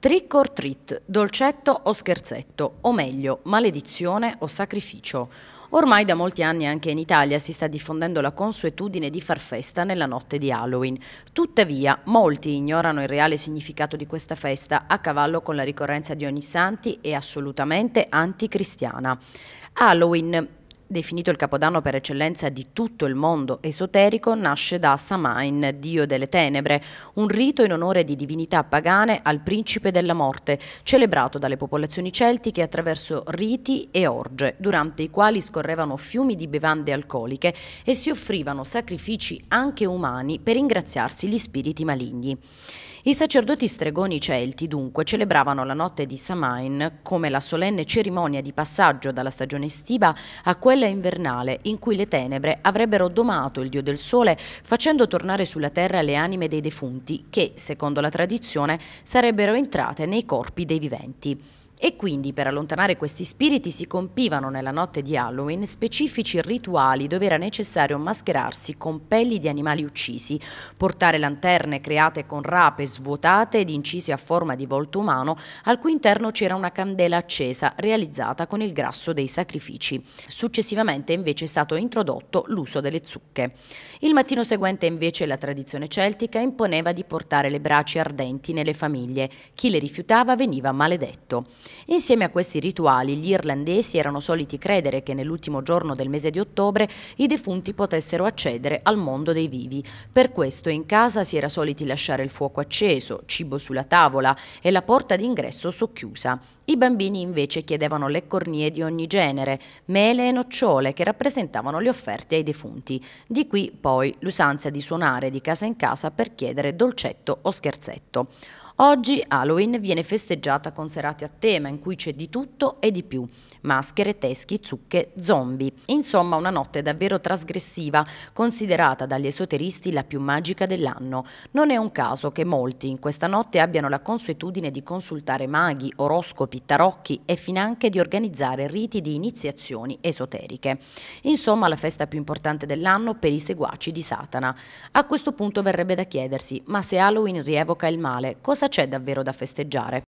Trick or treat, dolcetto o scherzetto, o meglio, maledizione o sacrificio. Ormai da molti anni anche in Italia si sta diffondendo la consuetudine di far festa nella notte di Halloween. Tuttavia, molti ignorano il reale significato di questa festa a cavallo con la ricorrenza di ogni santi e assolutamente anticristiana. Halloween definito il capodanno per eccellenza di tutto il mondo esoterico, nasce da Samain, dio delle tenebre, un rito in onore di divinità pagane al principe della morte, celebrato dalle popolazioni celtiche attraverso riti e orge, durante i quali scorrevano fiumi di bevande alcoliche e si offrivano sacrifici anche umani per ingraziarsi gli spiriti maligni. I sacerdoti stregoni celti dunque celebravano la notte di Samain come la solenne cerimonia di passaggio dalla stagione estiva a quella stella invernale in cui le tenebre avrebbero domato il dio del sole facendo tornare sulla terra le anime dei defunti che, secondo la tradizione, sarebbero entrate nei corpi dei viventi. E quindi per allontanare questi spiriti si compivano nella notte di Halloween specifici rituali dove era necessario mascherarsi con pelli di animali uccisi, portare lanterne create con rape svuotate ed incise a forma di volto umano, al cui interno c'era una candela accesa realizzata con il grasso dei sacrifici. Successivamente invece è stato introdotto l'uso delle zucche. Il mattino seguente invece la tradizione celtica imponeva di portare le braci ardenti nelle famiglie. Chi le rifiutava veniva maledetto. Insieme a questi rituali, gli irlandesi erano soliti credere che nell'ultimo giorno del mese di ottobre i defunti potessero accedere al mondo dei vivi. Per questo in casa si era soliti lasciare il fuoco acceso, cibo sulla tavola e la porta d'ingresso socchiusa. I bambini invece chiedevano le cornie di ogni genere, mele e nocciole che rappresentavano le offerte ai defunti. Di qui poi l'usanza di suonare di casa in casa per chiedere dolcetto o scherzetto. Oggi Halloween viene festeggiata con serate a tema in cui c'è di tutto e di più. Maschere, teschi, zucche, zombie. Insomma una notte davvero trasgressiva, considerata dagli esoteristi la più magica dell'anno. Non è un caso che molti in questa notte abbiano la consuetudine di consultare maghi, oroscopi, tarocchi e finanche di organizzare riti di iniziazioni esoteriche. Insomma, la festa più importante dell'anno per i seguaci di Satana. A questo punto verrebbe da chiedersi, ma se Halloween rievoca il male, cosa c'è davvero da festeggiare?